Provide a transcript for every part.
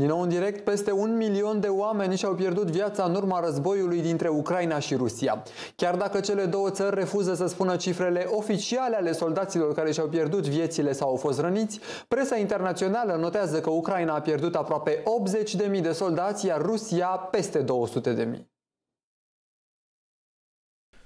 Din nou în direct, peste un milion de oameni și-au pierdut viața în urma războiului dintre Ucraina și Rusia. Chiar dacă cele două țări refuză să spună cifrele oficiale ale soldaților care și-au pierdut viețile sau au fost răniți, presa internațională notează că Ucraina a pierdut aproape 80.000 de soldați, iar Rusia peste 200.000.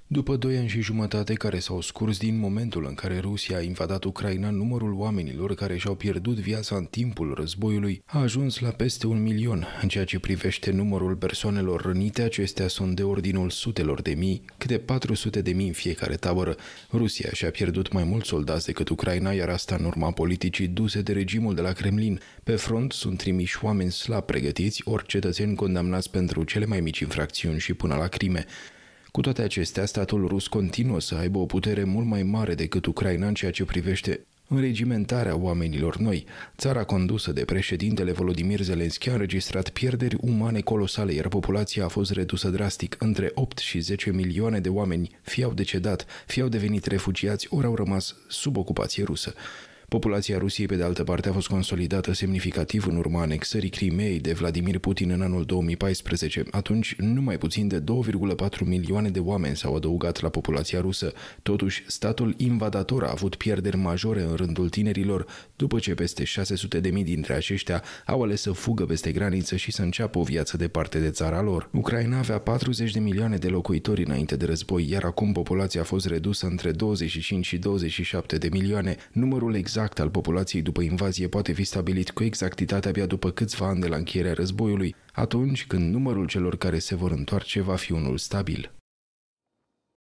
După doi ani și jumătate care s-au scurs din momentul în care Rusia a invadat Ucraina, numărul oamenilor care și-au pierdut viața în timpul războiului a ajuns la peste un milion. În ceea ce privește numărul persoanelor rănite, acestea sunt de ordinul sutelor de mii, câte 400 de mii în fiecare tabără. Rusia și-a pierdut mai mulți soldați decât Ucraina, iar asta în urma politicii duse de regimul de la Kremlin. Pe front sunt trimiși oameni slab pregătiți, ori cetățeni condamnați pentru cele mai mici infracțiuni și până la crime. Cu toate acestea, statul rus continuă să aibă o putere mult mai mare decât Ucraina în ceea ce privește înregimentarea oamenilor noi. Țara condusă de președintele Volodimir Zelenski a înregistrat pierderi umane colosale, iar populația a fost redusă drastic. Între 8 și 10 milioane de oameni fie au decedat, fie au devenit refugiați, ori au rămas sub ocupație rusă. Populația Rusiei, pe de altă parte, a fost consolidată semnificativ în urma anexării Crimei de Vladimir Putin în anul 2014. Atunci, numai puțin de 2,4 milioane de oameni s-au adăugat la populația rusă. Totuși, statul invadator a avut pierderi majore în rândul tinerilor, după ce peste 600 de mii dintre aceștia au ales să fugă peste graniță și să înceapă o viață departe de țara lor. Ucraina avea 40 de milioane de locuitori înainte de război, iar acum populația a fost redusă între 25 și 27 de milioane. Numărul exact exact al populației după invazie poate fi stabilit cu exactitate abia după câțiva ani de la încheierea războiului, atunci când numărul celor care se vor întoarce va fi unul stabil.